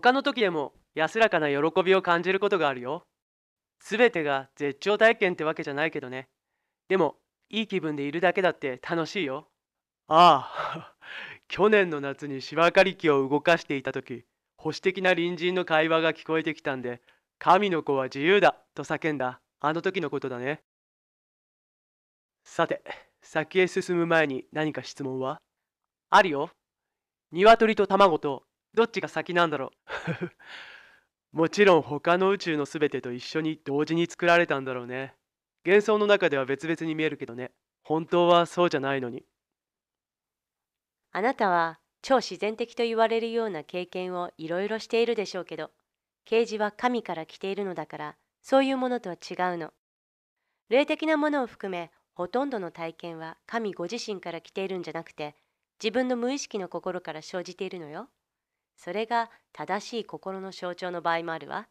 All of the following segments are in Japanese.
他の時でも安らかな喜びを感じることがあるよ。すべてが絶頂体験ってわけじゃないけどね。でも、いい気分でいるだけだって楽しいよ。ああ、去年の夏に芝刈り機を動かしていた時、保守的な隣人の会話が聞こえてきたんで、神の子は自由だと叫んだ、あの時のことだね。さて、先へ進む前に何か質問はあるよ。鶏と卵とどっちが先なんだろう もちろん他の宇宙の全てと一緒に同時に作られたんだろうね幻想の中では別々に見えるけどね本当はそうじゃないのにあなたは超自然的と言われるような経験をいろいろしているでしょうけど啓示は神から来ているのだからそういうものとは違うの霊的なものを含めほとんどの体験は神ご自身から来ているんじゃなくて自分の無意識の心から生じているのよ。それが正しい心の象徴の場合もあるわ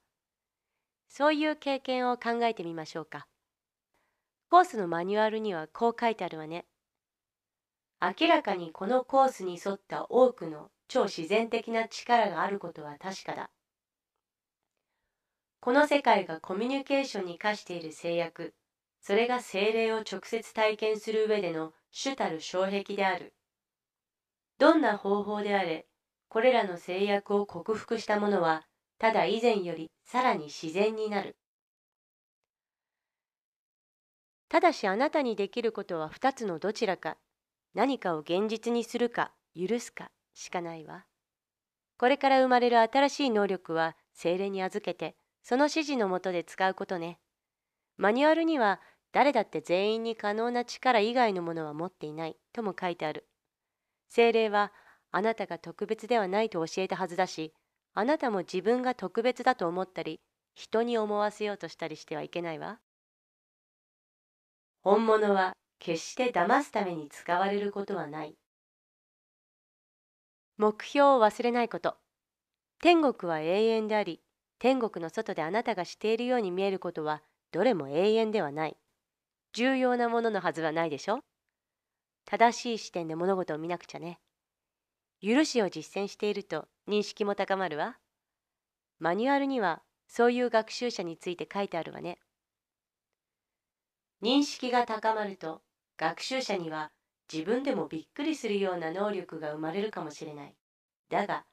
そういう経験を考えてみましょうかコースのマニュアルにはこう書いてあるわね明らかにこのコースに沿った多くの超自然的な力があることは確かだこの世界がコミュニケーションに課している制約それが精霊を直接体験する上での主たる障壁であるどんな方法であれこれらの制約を克服したものはただ以前よりさらに自然になるただしあなたにできることは2つのどちらか何かを現実にするか許すかしかないわこれから生まれる新しい能力は精霊に預けてその指示のもとで使うことねマニュアルには誰だって全員に可能な力以外のものは持っていないとも書いてある精霊はあなたが特別ではないと教えたはずだしあなたも自分が特別だと思ったり人に思わせようとしたりしてはいけないわ本物は決して騙すために使われることはない目標を忘れないこと天国は永遠であり天国の外であなたがしているように見えることはどれも永遠ではない重要なもののはずはないでしょ正しい視点で物事を見なくちゃね許しを実践していると認識も高まるわマニュアルにはそういう学習者について書いてあるわね認識が高まると学習者には自分でもびっくりするような能力が生まれるかもしれないだが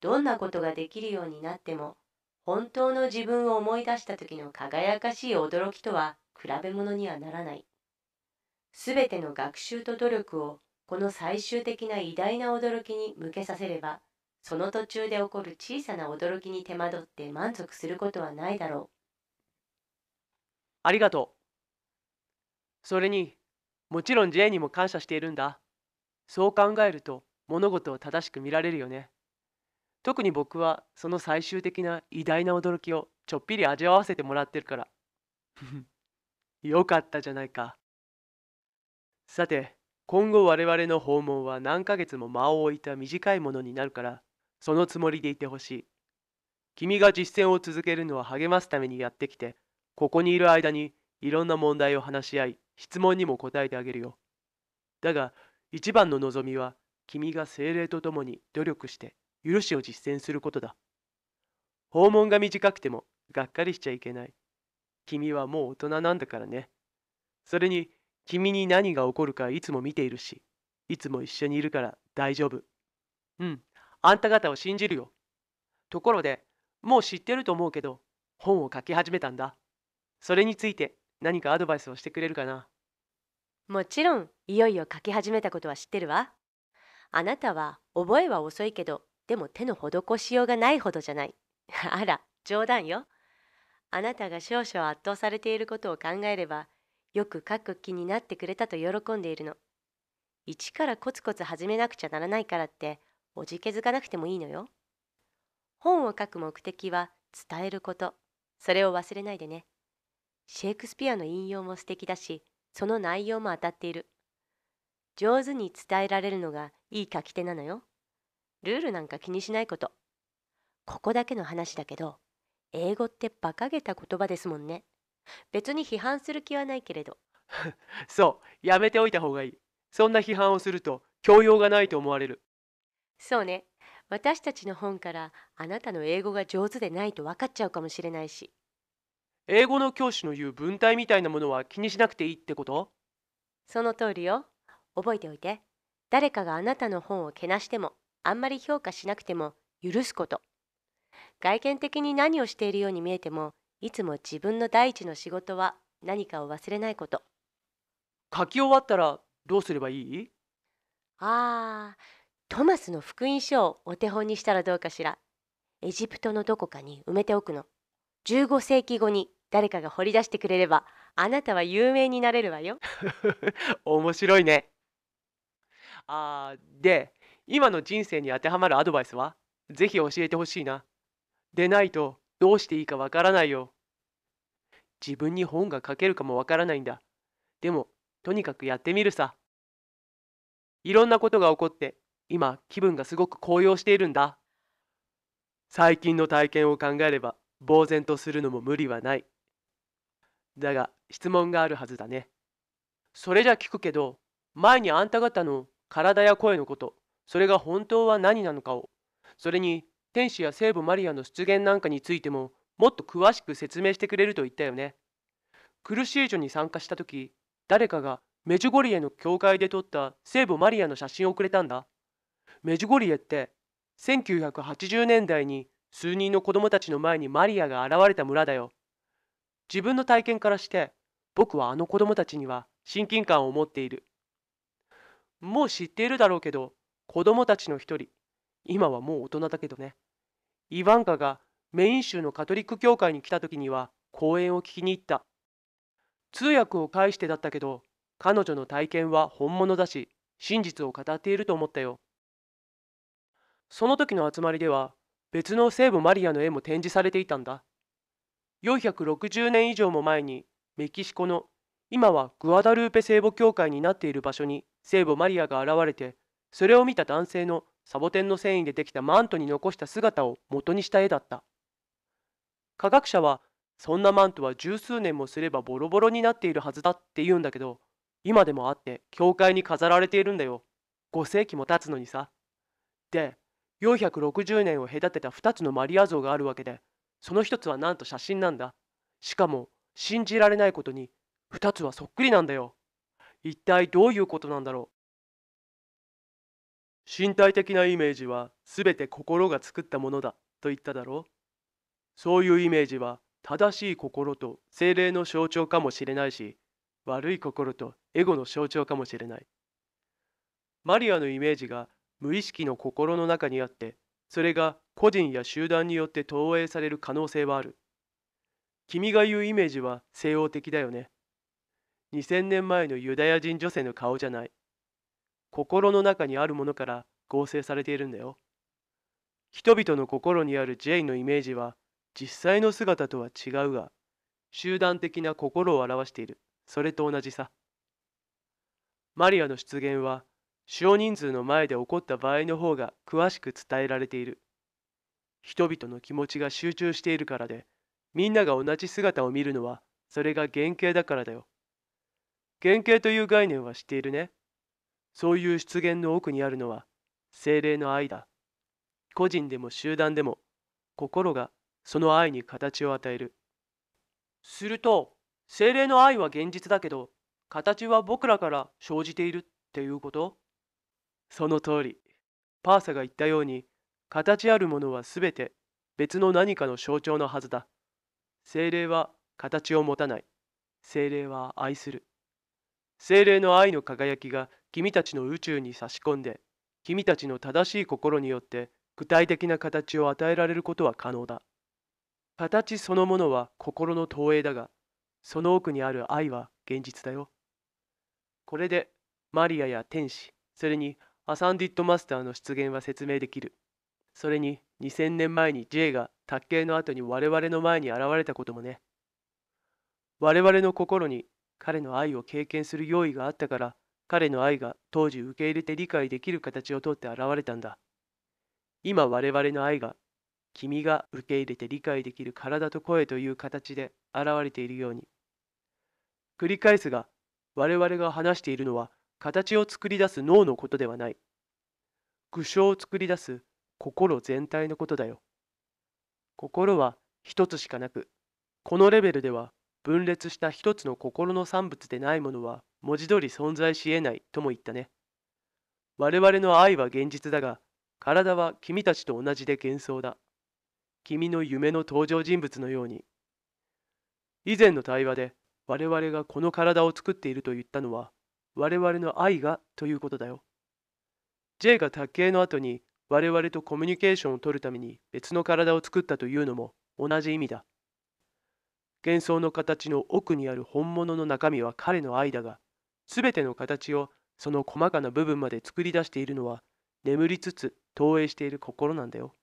どんなことができるようになっても本当の自分を思い出した時の輝かしい驚きとは比べ物にはならないすべての学習と努力をこの最終的な偉大な驚きに向けさせればその途中で起こる小さな驚きに手間取って満足することはないだろうありがとうそれにもちろん J にも感謝しているんだそう考えると物事を正しく見られるよね特に僕はその最終的な偉大な驚きをちょっぴり味わわせてもらってるから よかったじゃないかさて今後我々の訪問は何ヶ月も間を置いた短いものになるから、そのつもりでいてほしい。君が実践を続けるのは励ますためにやってきて、ここにいる間にいろんな問題を話し合い、質問にも答えてあげるよ。だが、一番の望みは、君が精霊と共に努力して、許しを実践することだ。訪問が短くても、がっかりしちゃいけない。君はもう大人なんだからね。それに、君に何が起こるかいつも見ているし、いつも一緒にいるから大丈夫。うん、あんた方を信じるよ。ところで、もう知ってると思うけど、本を書き始めたんだ。それについて何かアドバイスをしてくれるかなもちろん、いよいよ書き始めたことは知ってるわ。あなたは覚えは遅いけど、でも手の施しようがないほどじゃない。あら、冗談よ。あなたが少々圧倒されていることを考えれば、よく書く気になってくれたと喜んでいるの一からコツコツ始めなくちゃならないからっておじけづかなくてもいいのよ本を書く目的は伝えることそれを忘れないでねシェイクスピアの引用も素敵だしその内容も当たっている上手に伝えられるのがいい書き手なのよルールなんか気にしないことここだけの話だけど英語って馬鹿げた言葉ですもんね別に批判する気はないけれど そうやめておいた方がいいそんな批判をすると教養がないと思われるそうね私たちの本からあなたの英語が上手でないと分かっちゃうかもしれないし英語の教師の言う文体みたいなものは気にしなくていいってことその通りよ覚えておいて誰かがあなたの本をけなしてもあんまり評価しなくても許すこと外見的に何をしているように見えてもいつも自分の第一の仕事は何かを忘れないこと書き終わったらどうすればいいあートマスの福音書をお手本にしたらどうかしらエジプトのどこかに埋めておくの15世紀後に誰かが掘り出してくれればあなたは有名になれるわよ 面白いねあーで今の人生に当てはまるアドバイスはぜひ教えてほしいなでないとどうしていいかわからないよ。自分に本が書けるかもわからないんだ。でも、とにかくやってみるさ。いろんなことが起こって、今気分がすごく高揚しているんだ。最近の体験を考えれば、呆然とするのも無理はない。だが、質問があるはずだね。それじゃ聞くけど、前にあんた方の体や声のこと、それが本当は何なのかを、それに天使や聖母マリアの出現なんかについてももっと詳しく説明してくれると言ったよね。クルシージョに参加した時誰かがメジュゴリエの教会で撮った聖母マリアの写真をくれたんだ。メジュゴリエって1980年代に数人の子供たちの前にマリアが現れた村だよ。自分の体験からして僕はあの子供たちには親近感を持っている。もう知っているだろうけど子供たちの一人今はもう大人だけどね。イヴァンカがメイン州のカトリック教会に来た時には講演を聞きに行った通訳を介してだったけど彼女の体験は本物だし真実を語っていると思ったよその時の集まりでは別の聖母マリアの絵も展示されていたんだ460年以上も前にメキシコの今はグアダルーペ聖母教会になっている場所に聖母マリアが現れてそれを見た男性のサボテンの繊維でできたマントに残した姿を元にした絵だった。科学者は、そんなマントは十数年もすればボロボロになっているはずだって言うんだけど、今でもあって教会に飾られているんだよ。5世紀も経つのにさ。で、460年を隔てた2つのマリア像があるわけで、その1つはなんと写真なんだ。しかも、信じられないことに、2つはそっくりなんだよ。一体どういうことなんだろう。身体的なイメージは全て心が作ったものだと言っただろうそういうイメージは正しい心と精霊の象徴かもしれないし悪い心とエゴの象徴かもしれないマリアのイメージが無意識の心の中にあってそれが個人や集団によって投影される可能性はある君が言うイメージは西欧的だよね2000年前のユダヤ人女性の顔じゃない心の中にあるものから合成されているんだよ。人々の心にある J のイメージは実際の姿とは違うが集団的な心を表しているそれと同じさマリアの出現は少人数の前で起こった場合の方が詳しく伝えられている人々の気持ちが集中しているからでみんなが同じ姿を見るのはそれが原型だからだよ原型という概念は知っているねそういう出現の奥にあるのは精霊の愛だ個人でも集団でも心がその愛に形を与えるすると精霊の愛は現実だけど形は僕らから生じているっていうことその通りパーサが言ったように形あるものは全て別の何かの象徴のはずだ精霊は形を持たない精霊は愛する精霊の愛の輝きが君たちの宇宙に差し込んで君たちの正しい心によって具体的な形を与えられることは可能だ形そのものは心の投影だがその奥にある愛は現実だよこれでマリアや天使それにアサンディットマスターの出現は説明できるそれに2000年前に J が卓球の後に我々の前に現れたこともね我々の心に彼の愛を経験する用意があったから彼の愛が当時受け入れて理解できる形をとって現れたんだ。今我々の愛が君が受け入れて理解できる体と声という形で現れているように。繰り返すが我々が話しているのは形を作り出す脳のことではない。具象を作り出す心全体のことだよ。心は一つしかなく、このレベルでは分裂した一つの心の産物でないものは文字通り存在し得ないとも言ったね。我々の愛は現実だが、体は君たちと同じで幻想だ。君の夢の登場人物のように。以前の対話で、我々がこの体を作っていると言ったのは、我々の愛がということだよ。J が卓球の後に我々とコミュニケーションを取るために別の体を作ったというのも同じ意味だ。幻想の形の奥にある本物の中身は彼の愛だが、全ての形をその細かな部分まで作り出しているのは眠りつつ投影している心なんだよ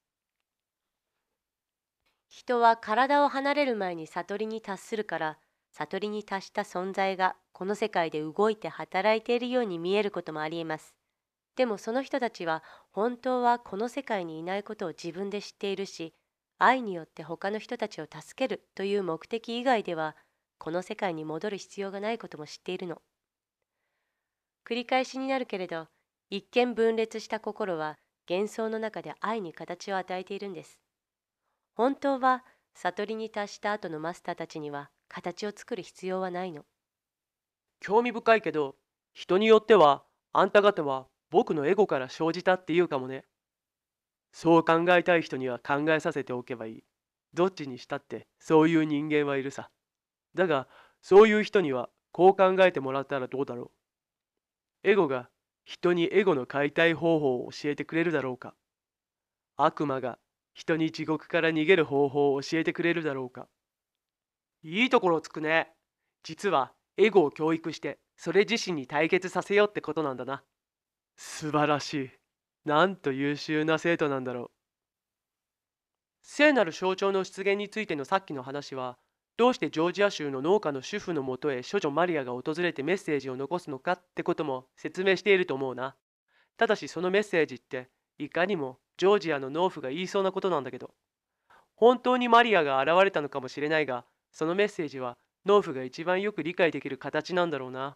人は体を離れる前に悟りに達するから悟りに達した存在がこの世界で動いて働いているように見えることもありえますでもその人たちは本当はこの世界にいないことを自分で知っているし愛によって他の人たちを助けるという目的以外ではこの世界に戻る必要がないことも知っているの繰り返しになるけれど一見分裂した心は幻想の中で愛に形を与えているんです本当は悟りに達した後のマスターたちには形を作る必要はないの興味深いけど人によってはあんた方は僕のエゴから生じたっていうかもねそう考えたい人には考えさせておけばいいどっちにしたってそういう人間はいるさだがそういう人にはこう考えてもらったらどうだろうエゴが人にエゴの解体方法を教えてくれるだろうか悪魔が人に地獄から逃げる方法を教えてくれるだろうかいいところつくね実はエゴを教育してそれ自身に対決させようってことなんだな素晴らしいなんと優秀な生徒なんだろう聖なる象徴の出現についてのさっきの話はどうしてジョージア州の農家の主婦のもとへ処女マリアが訪れてメッセージを残すのかってことも説明していると思うな。ただしそのメッセージっていかにもジョージアの農夫が言いそうなことなんだけど。本当にマリアが現れたのかもしれないが、そのメッセージは農夫が一番よく理解できる形なんだろうな。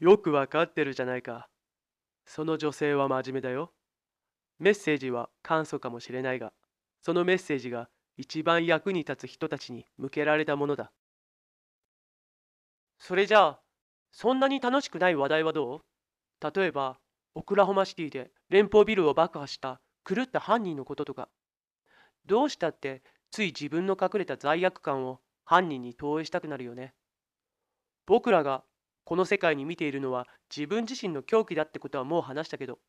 よくわかってるじゃないか。その女性は真面目だよ。メッセージは簡素かもしれないが、そのメッセージが一番役に立つ人たちに向けられたものだそれじゃあそんなに楽しくない話題はどう例えばオクラホマシティで連邦ビルを爆破した狂った犯人のこととかどうしたってつい自分の隠れた罪悪感を犯人に投影したくなるよね僕らがこの世界に見ているのは自分自身の狂気だってことはもう話したけど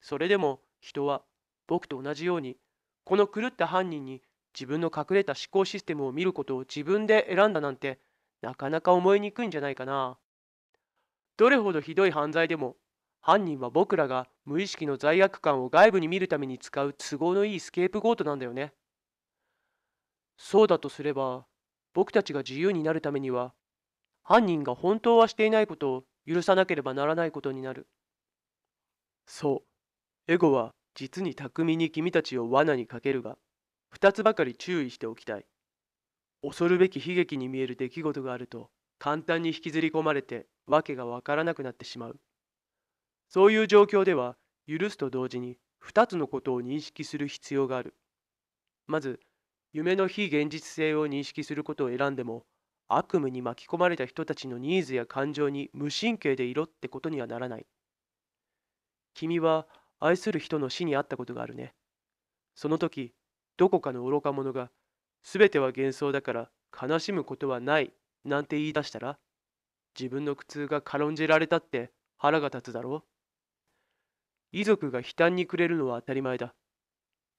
それでも人は僕と同じようにこの狂った犯人に自分の隠れた思考システムを見ることを自分で選んだなんてなかなか思いにくいんじゃないかな。どれほどひどい犯罪でも犯人は僕らが無意識の罪悪感を外部に見るために使う都合のいいスケープゴートなんだよね。そうだとすれば僕たちが自由になるためには犯人が本当はしていないことを許さなければならないことになる。そう、エゴは実に巧みに君たちを罠にかけるが。2つばかり注意しておきたい恐るべき悲劇に見える出来事があると簡単に引きずり込まれて訳がわからなくなってしまうそういう状況では許すと同時に2つのことを認識する必要があるまず夢の非現実性を認識することを選んでも悪夢に巻き込まれた人たちのニーズや感情に無神経でいろってことにはならない君は愛する人の死に会ったことがあるねその時どこかの愚か者が、すべては幻想だから悲しむことはない、なんて言い出したら、自分の苦痛が軽んじられたって腹が立つだろう。遺族が悲嘆にくれるのは当たり前だ。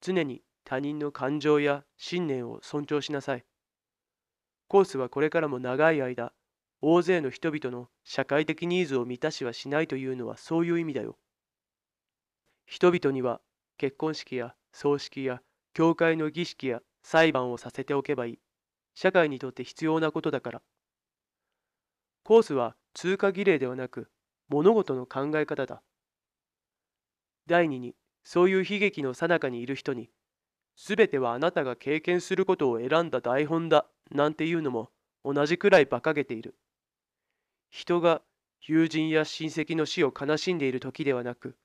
常に他人の感情や信念を尊重しなさい。コースはこれからも長い間、大勢の人々の社会的ニーズを満たしはしないというのはそういう意味だよ。人々には結婚式や葬式や教会の儀式や裁判をさせておけばいい。社会にとって必要なことだから。コースは通過儀礼ではなく、物事の考え方だ。第二に、そういう悲劇の最中にいる人に、すべてはあなたが経験することを選んだ台本だ、なんていうのも同じくらい馬鹿げている。人が友人や親戚の死を悲しんでいる時ではなく、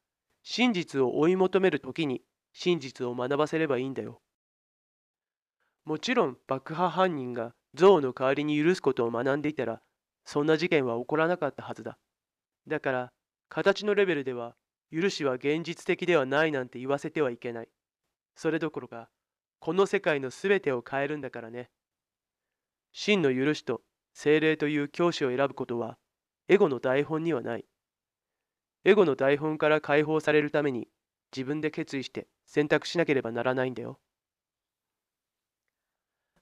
真実を追い求める時に真実を学ばせればいいんだよ。もちろん爆破犯人が憎悪の代わりに許すことを学んでいたら、そんな事件は起こらなかったはずだ。だから、形のレベルでは、許しは現実的ではないなんて言わせてはいけない。それどころか、この世界の全てを変えるんだからね。真の許しと精霊という教師を選ぶことは、エゴの台本にはない。エゴの台本から解放されるために、自分で決意して選択しなければならないんだよ。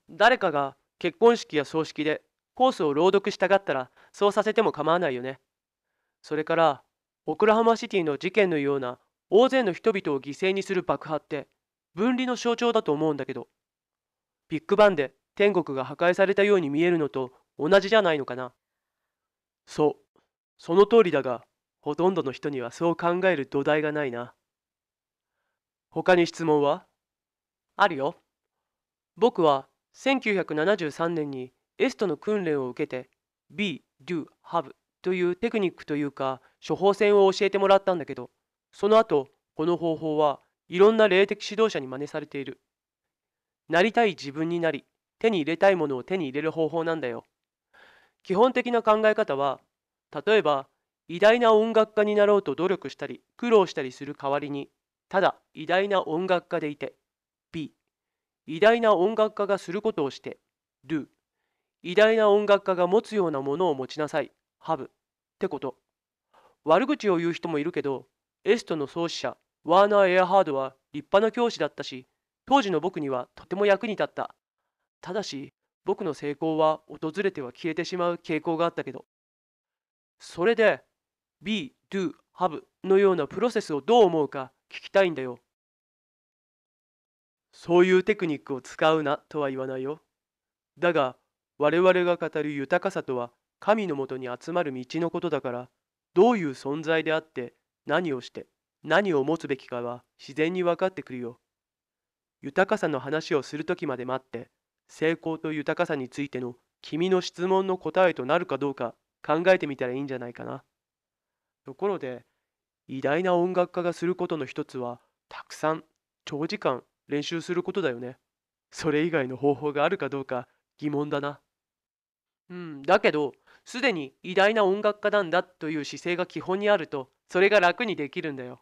誰かが結婚式や葬式でコースを朗読したがったらそうさせても構わないよね。それからオクラハマシティの事件のような大勢の人々を犠牲にする爆破って分離の象徴だと思うんだけどビッグバンで天国が破壊されたように見えるのと同じじゃないのかなそうその通りだがほとんどの人にはそう考える土台がないな。他に質問はあるよ。僕は1973年にエストの訓練を受けて B, do, have というテクニックというか処方箋を教えてもらったんだけど、その後、この方法はいろんな霊的指導者に真似されている。なりたい自分になり、手に入れたいものを手に入れる方法なんだよ。基本的な考え方は、例えば、偉大な音楽家になろうと努力したり、苦労したりする代わりに、ただ偉大な音楽家でいて B 偉大な音楽家がすることをして Do 偉大な音楽家が持つようなものを持ちなさい Have ってこと悪口を言う人もいるけどエストの創始者ワーナー・エアハードは立派な教師だったし当時の僕にはとても役に立ったただし僕の成功は訪れては消えてしまう傾向があったけどそれで B、Do、Have のようなプロセスをどう思うか聞きたいんだよ。そういうテクニックを使うなとは言わないよ。だが、我々が語る豊かさとは神のもとに集まる道のことだから、どういう存在であって何をして何を持つべきかは自然に分かってくるよ。豊かさの話をする時まで待って、成功と豊かさについての君の質問の答えとなるかどうか考えてみたらいいんじゃないかな。ところで、偉大な音楽家がすることの一つはたくさん長時間練習することだよねそれ以外の方法があるかどうか疑問だなうんだけどすでに偉大な音楽家なんだという姿勢が基本にあるとそれが楽にできるんだよ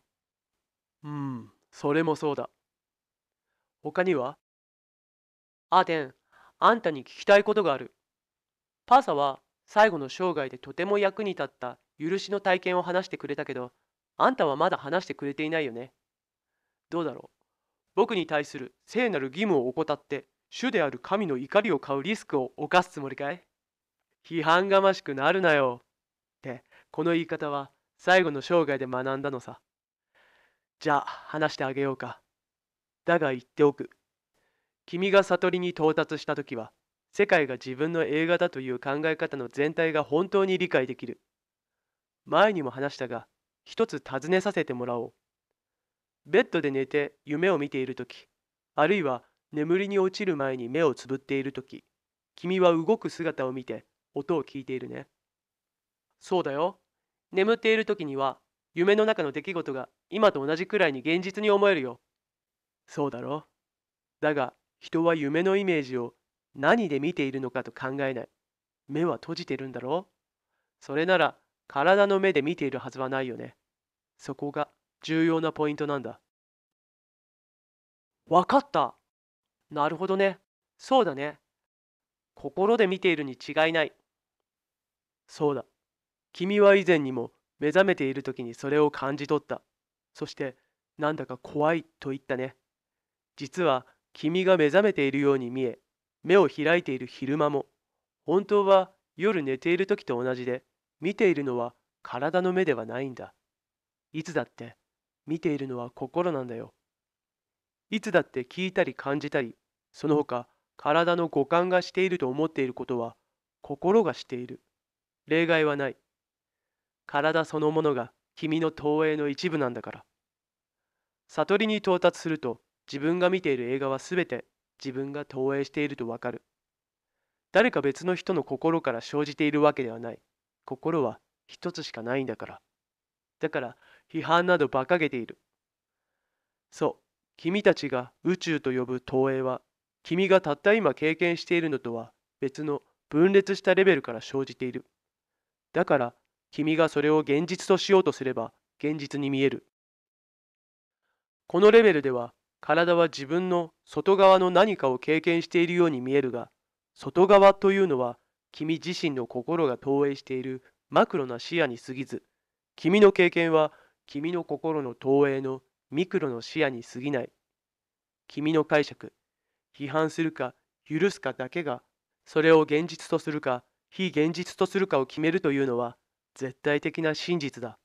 うんそれもそうだ他にはアーテンあんたに聞きたいことがあるパーサは最後の生涯でとても役に立った許しの体験を話してくれたけどあんたはまだ話してくれていないよね。どうだろう。僕に対する聖なる義務を怠って、主である神の怒りを買うリスクを犯すつもりかい批判がましくなるなよ。って、この言い方は最後の生涯で学んだのさ。じゃあ、話してあげようか。だが言っておく。君が悟りに到達した時は、世界が自分の映画だという考え方の全体が本当に理解できる。前にも話したが、一つ尋ねさせてもらおう。ベッドで寝て夢を見ているとき、あるいは眠りに落ちる前に目をつぶっているとき、君は動く姿を見て音を聞いているね。そうだよ。眠っているときには夢の中の出来事が今と同じくらいに現実に思えるよ。そうだろだが人は夢のイメージを何で見ているのかと考えない。目は閉じてるんだろう。それなら体の目で見ているはずはないよね。そこが重要なポイントなんだ。わかった。なるほどね。そうだね。心で見ているに違いない。そうだ。君は以前にも目覚めている時にそれを感じ取った。そしてなんだか怖いと言ったね。実は君が目覚めているように見え、目を開いている昼間も、本当は夜寝ている時と同じで見ているのは体の目ではないんだ。いつだって見ているのは心なんだよ。いつだって聞いたり感じたり、その他体の五感がしていると思っていることは心がしている。例外はない。体そのものが君の投影の一部なんだから。悟りに到達すると自分が見ている映画は全て自分が投影しているとわかる。誰か別の人の心から生じているわけではない。心は一つしかないんだから。だから批判など馬鹿げている。そう、君たちが宇宙と呼ぶ投影は、君がたった今経験しているのとは別の分裂したレベルから生じている。だから、君がそれを現実としようとすれば、現実に見える。このレベルでは、体は自分の外側の何かを経験しているように見えるが、外側というのは君自身の心が投影しているマクロな視野に過ぎず、君の経験は君の心の投影のミクロの視野に過ぎない。君の解釈、批判するか許すかだけが、それを現実とするか非現実とするかを決めるというのは絶対的な真実だ。